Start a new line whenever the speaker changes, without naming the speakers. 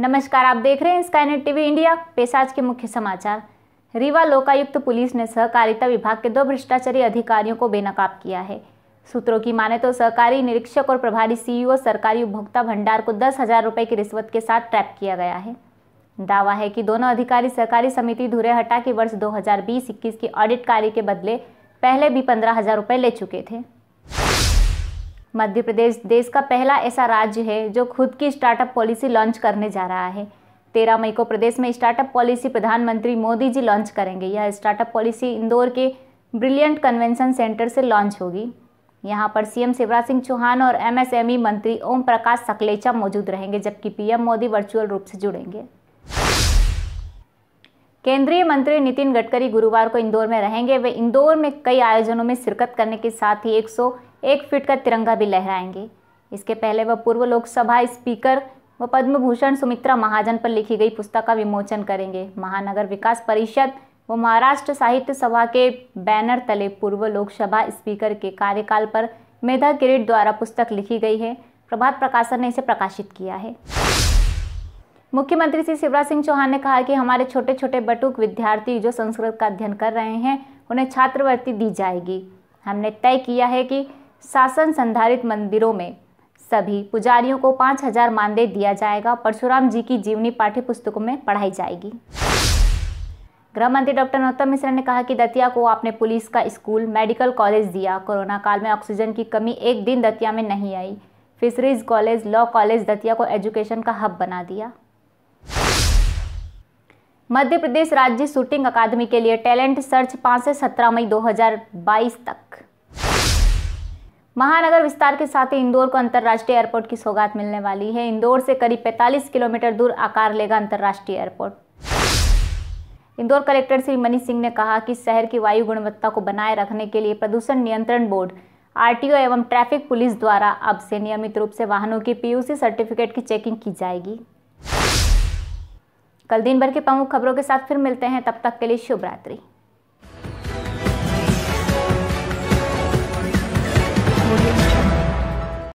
नमस्कार आप देख रहे हैं स्काईनेट टीवी इंडिया पेश आज के मुख्य समाचार रीवा लोकायुक्त पुलिस ने सहकारिता विभाग के दो भ्रष्टाचारी अधिकारियों को बेनकाब किया है सूत्रों की माने तो सहकारी निरीक्षक और प्रभारी सीईओ सरकारी उपभोक्ता भंडार को दस हजार रुपये की रिश्वत के साथ ट्रैप किया गया है दावा है कि दोनों अधिकारी सहकारी समिति धुरे हटा के वर्ष दो हजार की ऑडिट कार्य के बदले पहले भी पंद्रह हजार रुपये ले चुके थे मध्य प्रदेश देश का पहला ऐसा राज्य है जो खुद की स्टार्टअप पॉलिसी लॉन्च करने जा रहा है तेरह मई को प्रदेश में स्टार्टअप पॉलिसी प्रधानमंत्री मोदी जी लॉन्च करेंगे यह स्टार्टअप पॉलिसी इंदौर के ब्रिलियंट कन्वेंशन सेंटर से लॉन्च होगी यहाँ पर सीएम शिवराज सिंह चौहान और एमएसएमई e मंत्री ओम प्रकाश सकलेचा मौजूद रहेंगे जबकि पीएम मोदी वर्चुअल रूप से जुड़ेंगे केंद्रीय मंत्री नितिन गडकरी गुरुवार को इंदौर में रहेंगे वे इंदौर में कई आयोजनों में शिरकत करने के साथ ही एक एक फीट का तिरंगा भी लहराएंगे इसके पहले वह पूर्व लोकसभा स्पीकर व पद्म भूषण सुमित्रा महाजन पर लिखी गई पुस्तक का विमोचन करेंगे महानगर विकास परिषद व महाराष्ट्र साहित्य सभा के बैनर तले पूर्व लोकसभा स्पीकर के कार्यकाल पर मेधा किरीट द्वारा पुस्तक लिखी गई है प्रभात प्रकाशन ने इसे प्रकाशित किया है मुख्यमंत्री श्री शिवराज सिंह चौहान ने कहा कि हमारे छोटे छोटे बटुक विद्यार्थी जो संस्कृत का अध्ययन कर रहे हैं उन्हें छात्रवृत्ति दी जाएगी हमने तय किया है कि शासन संधारित मंदिरों में सभी पुजारियों को पाँच हजार मानदेय दिया जाएगा परशुराम जी की जीवनी पाठ्य पुस्तकों में पढ़ाई जाएगी गृह मंत्री डॉक्टर नरोत्तम मिश्रा ने कहा कि दतिया को आपने पुलिस का स्कूल मेडिकल कॉलेज दिया कोरोना काल में ऑक्सीजन की कमी एक दिन दतिया में नहीं आई fisheries college law college Datia को एजुकेशन का हब बना दिया मध्य प्रदेश राज्य शूटिंग अकादमी के लिए टैलेंट सर्च 5 से 17 मई 2022 तक महानगर विस्तार के साथ ही इंदौर को अंतर्राष्ट्रीय एयरपोर्ट की सौगात मिलने वाली है इंदौर से करीब 45 किलोमीटर दूर आकार लेगा अंतर्राष्ट्रीय एयरपोर्ट इंदौर कलेक्टर श्री मनीष सिंह ने कहा कि शहर की वायु गुणवत्ता को बनाए रखने के लिए प्रदूषण नियंत्रण बोर्ड आरटीओ एवं ट्रैफिक पुलिस द्वारा अब से नियमित रूप से वाहनों की पीयूसी सर्टिफिकेट की चेकिंग की जाएगी कल दिन भर की प्रमुख खबरों के साथ फिर मिलते हैं तब तक के लिए शुभ रात्रि